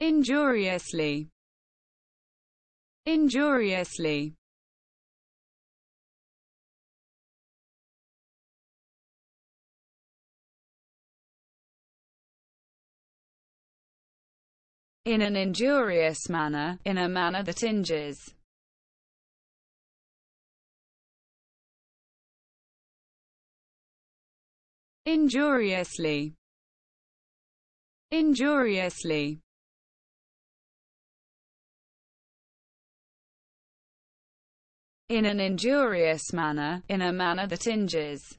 injuriously injuriously in an injurious manner, in a manner that injures. Injuriously. Injuriously. in an injurious manner, in a manner that injures